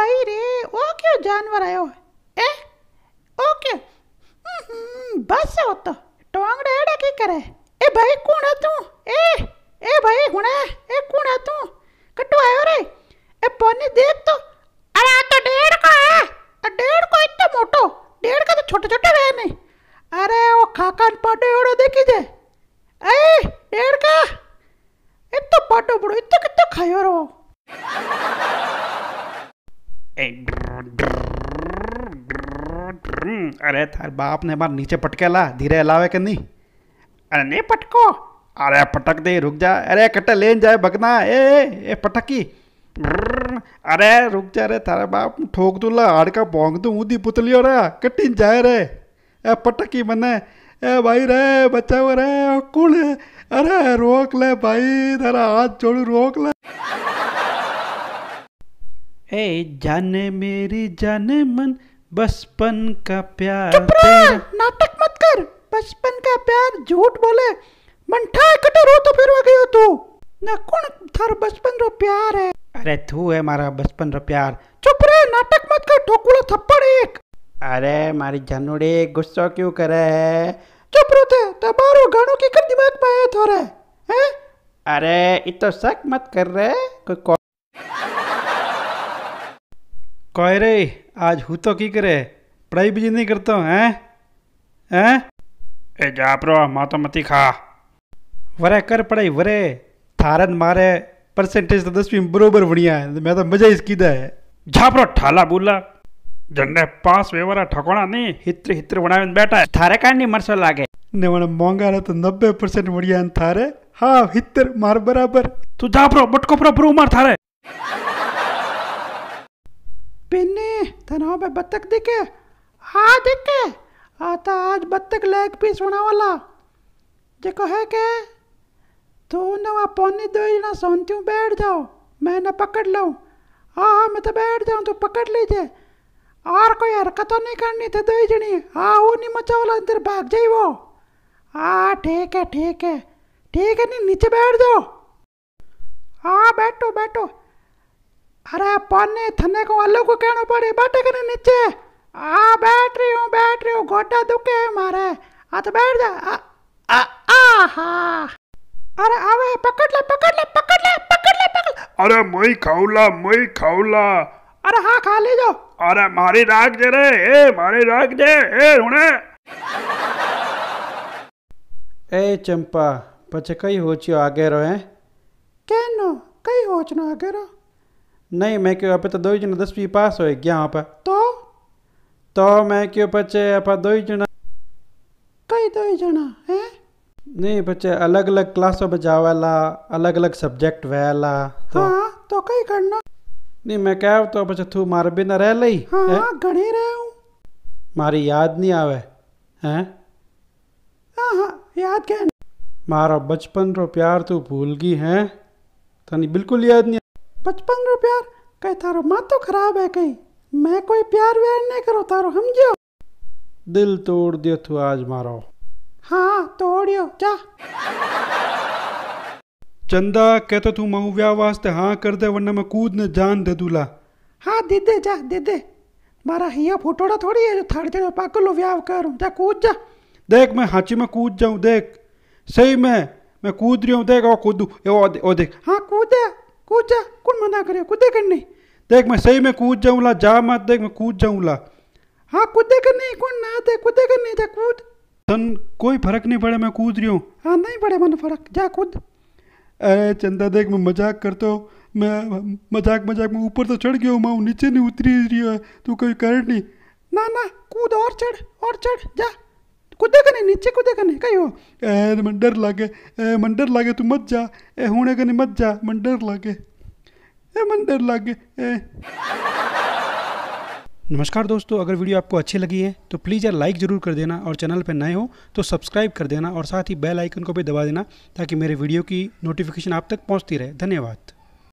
भाई रे वो क्यों जानवर आयो ए ओ क्यों हम्म, बस हो तो टोंगड़े एड़ा की करे ए भाई कौन है तू ए ए भाई हुणे ए कौन है तू कट्टू आयो रे ए पोनी देख तो अरे आ तो डेढ़ का है आ डेढ़ को इतने मोटो डेढ़ का तो छोटे छोटे रहे नहीं अरे वो खाकान पाडो ओड़ो देखी जे ए डेढ़ का इतना पाडो बड़ो इतना कितना खायो रो अरे थार बाप ने बार नीचे पटके ला धीरे अलावे के नहीं अरे नहीं पटको अरे पटक दे रुक जा अरे कट्टे लेन जाए भगना ए ए पटकी अरे रुक जा रे थारे बाप ठोक दूला हाड़का भोंग दू ऊँधी पुतली और रहा कटिन जाए रे ए पटकी मने ए भाई रे बचाओ रे कुल अरे रोक ले भाई तेरा हाथ जोड़ रोक ले ए जाने मेरी जाने मन बचपन का प्यार तेरा नाटक मत कर बचपन का प्यार झूठ बोले मंठा कटर हो तो फिर गयो तू ना कौन थारो बचपन रो प्यार है अरे तू है मारा बचपन रो प्यार चुप रे नाटक मत कर ठोकुला थप्पड़ एक अरे मारी जानुड़े गुस्सा क्यों करे है चुप रो थे तबारो गानों की कर दिमाग में आया है अरे इतो शक मत कर रहे कोई कह रे आज हु तो की करे पढ़ाई भी नहीं करता हैं हैं ए जा प्रो मा तो मती खा वरे कर पढ़ाई वरे थारन मारे परसेंटेज तो दसवीं बरोबर बढ़िया है मैं तो मजा इसकी दा है जा प्रो ठाला बोला जन्ने पास वेवरा ठकोणा नहीं हित्र हित्र बनावे बैठा है थारे का नहीं मरसो लागे ने वण मोंगा रे तो 90 बढ़िया है थारे हां हित्र मार बराबर तू जा प्रो बटको प्रो प्रो मार थारे पिन्ने तनाव में बत्तख दिखे हाँ दिखे आता हाँ तो आज बत्तख लेग पीस होना वाला जेको है के तू तो नवा पौनी दो ना सोनती हूँ बैठ जाओ मैं ना पकड़ लूँ हाँ हाँ मैं तो बैठ जाऊँ तू पकड़ लीजिए और कोई हरकत तो नहीं करनी थे दो जनी हाँ वो नहीं मचा वाला अंदर भाग जाए वो हाँ ठीक है ठीक है ठीक है नहीं नीचे बैठ जाओ हाँ बैठो बैठो अरे पन्ने थने को अल्लू को कहना पड़े बैठे करे नीचे आ बैठ रही हूँ बैठ रही हूँ गोटा दुखे मारे आ तो बैठ जा आ, आ, हा अरे आवे पकड़ ले पकड़ ले पकड़ ले पकड़ ले पकड़ अरे मई खाऊला मई खाऊला अरे हाँ खा ले जो अरे मारी राग दे रे ए मारी राग दे ए हुणे ए चंपा पछे कई होचियो आगे रहे केनो कई होचनो आगे रहो नहीं मैं क्यों आप तो दो जना दसवीं पास हो गया आप तो तो मैं क्यों बच्चे आप दो जना कई दो जना है नहीं बच्चे अलग अलग क्लासों में जावेला अलग अलग सब्जेक्ट वेला तो हाँ, तो कई करना नहीं मैं कह तो बच्चे तू मार बिना रह ले हाँ, हाँ घड़े मारी याद नहीं आवे हैं हाँ, हाँ, याद क्या मारा बचपन रो प्यार तू भूल गई है तनी बिल्कुल याद नहीं पचपन रो प्यार कहे थारो तो खराब है कहीं मैं कोई प्यार व्यार नहीं करो थारो जो दिल तोड़ दियो तू आज मारो हाँ तोड़ियो जा चंदा कहते तो तू मऊ व्याह वास्ते हाँ कर दे वरना मैं कूद ने जान दे दूला हाँ दे दे जा दे दे मारा हिया फोटोड़ा थोड़ी है जो थाड़ जड़ो पाकलो व्याह करूँ जा कूद जा देख मैं हाची में कूद जाऊँ देख सही में मैं कूद रही हूँ देख ओ कूदू ओ, ओ, देख हाँ कूद कूद जा कौन मना करे कूदे कर नहीं देख मैं सही में कूद जाऊँगा जा मत देख मैं कूद जाऊँगा हाँ कूदे कर नहीं कौन ना दे कूदे कर नहीं जा कूद तन कोई फर्क नहीं पड़े मैं कूद रही हूँ हाँ नहीं पड़े मन फर्क जा कूद अरे चंदा देख मैं मजाक करता हूँ मैं मजाक मजाक में ऊपर तो चढ़ गया हूँ माँ नीचे नहीं उतरी रही है तू कोई कर नहीं ना ना कूद और चढ़ और चढ़ जा कुदे कने नीचे कुदे कने कहो ए मन लागे ऐ मंडर लागे तू मत जा ऐ हुणे कने मत जा मंडर लागे ऐ मंडर लागे ऐ नमस्कार दोस्तों अगर वीडियो आपको अच्छी लगी है तो प्लीज़ यार लाइक ज़रूर कर देना और चैनल पर नए हो तो सब्सक्राइब कर देना और साथ ही बेल आइकन को भी दबा देना ताकि मेरे वीडियो की नोटिफिकेशन आप तक पहुंचती रहे धन्यवाद